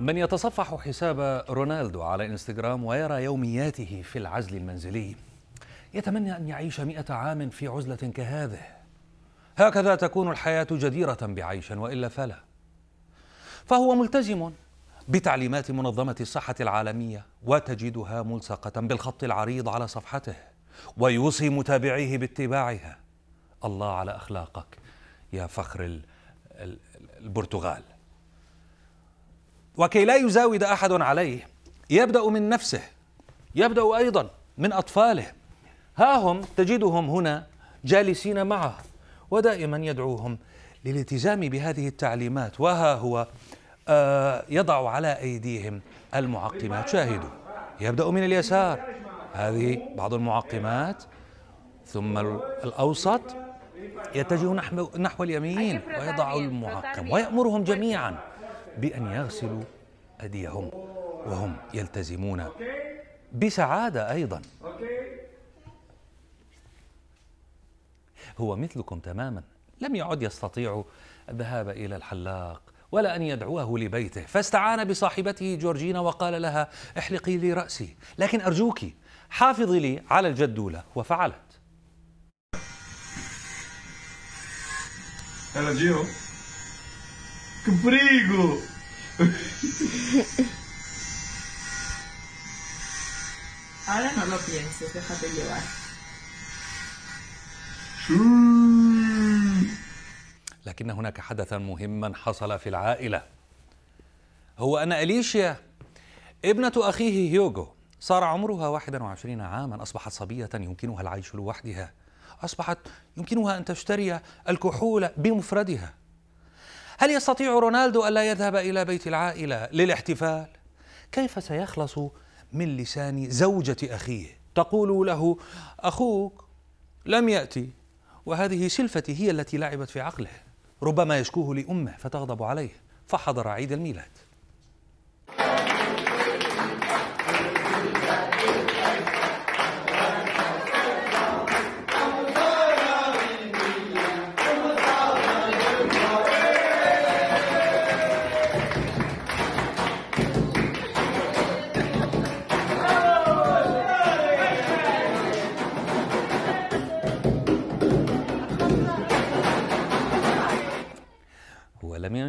من يتصفح حساب رونالدو على انستغرام ويرى يومياته في العزل المنزلي يتمنى أن يعيش مئة عام في عزلة كهذه هكذا تكون الحياة جديرة بعيش وإلا فلا فهو ملتزم بتعليمات منظمة الصحة العالمية وتجدها ملصقة بالخط العريض على صفحته ويوصي متابعيه باتباعها الله على أخلاقك يا فخر البرتغال وكي لا يزاود احد عليه يبدا من نفسه يبدا ايضا من اطفاله ها هم تجدهم هنا جالسين معه ودائما يدعوهم للالتزام بهذه التعليمات وها هو آه، يضع على ايديهم المعقمات شاهدوا يبدا من اليسار هذه بعض المعقمات ثم الاوسط يتجه نحو اليمين ويضع المعقم ويامرهم جميعا بان يغسلوا أيديهم وهم يلتزمون بسعادة أيضا هو مثلكم تماما لم يعد يستطيع الذهاب إلى الحلاق ولا أن يدعوه لبيته فاستعان بصاحبته جورجينا وقال لها احلقي لي رأسي لكن أرجوك حافظي لي على الجدولة وفعلت Ela viu? Que Ahora no lo pienses, déjate llevar. لكن هناك حدثا مهما حصل في العائلة هو أن أليشيا ابنة أخيه هيوغو صار عمرها 21 عاما أصبحت صبية يمكنها العيش لوحدها أصبحت يمكنها أن تشتري الكحول بمفردها هل يستطيع رونالدو ألا يذهب إلى بيت العائلة للاحتفال؟ كيف سيخلص من لسان زوجة أخيه تقول له أخوك لم يأتي وهذه سلفتي هي التي لعبت في عقله ربما يشكوه لأمه فتغضب عليه فحضر عيد الميلاد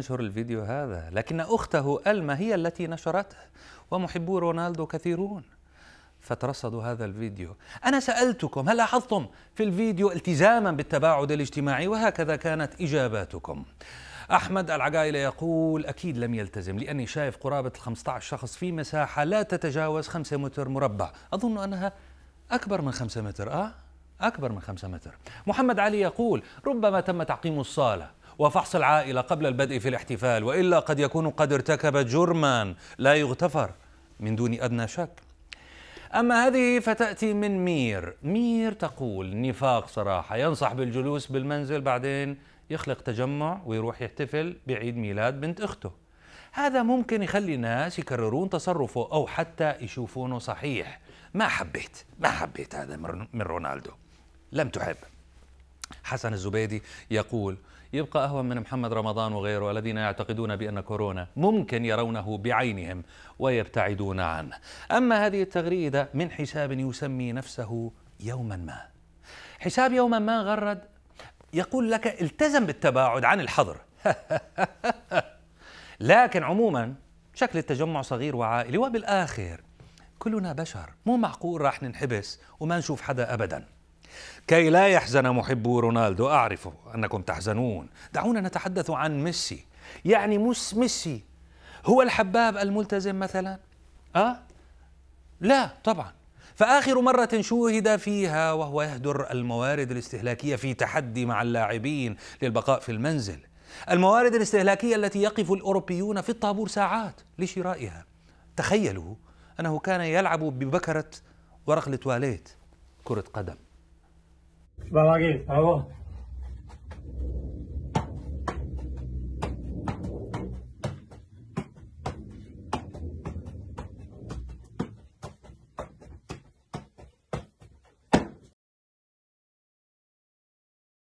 ينشر الفيديو هذا لكن أخته ألما هي التي نشرته ومحبو رونالدو كثيرون فترصدوا هذا الفيديو أنا سألتكم هل لاحظتم في الفيديو التزاما بالتباعد الاجتماعي وهكذا كانت إجاباتكم أحمد العقايلة يقول أكيد لم يلتزم لأني شايف قرابة 15 شخص في مساحة لا تتجاوز 5 متر مربع أظن أنها أكبر من 5 متر أه؟ أكبر من 5 متر محمد علي يقول ربما تم تعقيم الصالة وفحص العائلة قبل البدء في الاحتفال وإلا قد يكون قد ارتكب جرما لا يغتفر من دون أدنى شك أما هذه فتأتي من مير مير تقول نفاق صراحة ينصح بالجلوس بالمنزل بعدين يخلق تجمع ويروح يحتفل بعيد ميلاد بنت أخته هذا ممكن يخلي الناس يكررون تصرفه أو حتى يشوفونه صحيح ما حبيت ما حبيت هذا من رونالدو لم تحب حسن الزبيدي يقول يبقى أهون من محمد رمضان وغيره الذين يعتقدون بأن كورونا ممكن يرونه بعينهم ويبتعدون عنه أما هذه التغريدة من حساب يسمي نفسه يوما ما حساب يوما ما غرد يقول لك التزم بالتباعد عن الحظر لكن عموما شكل التجمع صغير وعائلي وبالآخر كلنا بشر مو معقول راح ننحبس وما نشوف حدا أبداً كي لا يحزن محبو رونالدو أعرف أنكم تحزنون دعونا نتحدث عن ميسي يعني مس ميسي هو الحباب الملتزم مثلا أه؟ لا طبعا فآخر مرة شوهد فيها وهو يهدر الموارد الاستهلاكية في تحدي مع اللاعبين للبقاء في المنزل الموارد الاستهلاكية التي يقف الأوروبيون في الطابور ساعات لشرائها تخيلوا أنه كان يلعب ببكرة ورق التواليت كرة قدم Bawa lagi, bawa.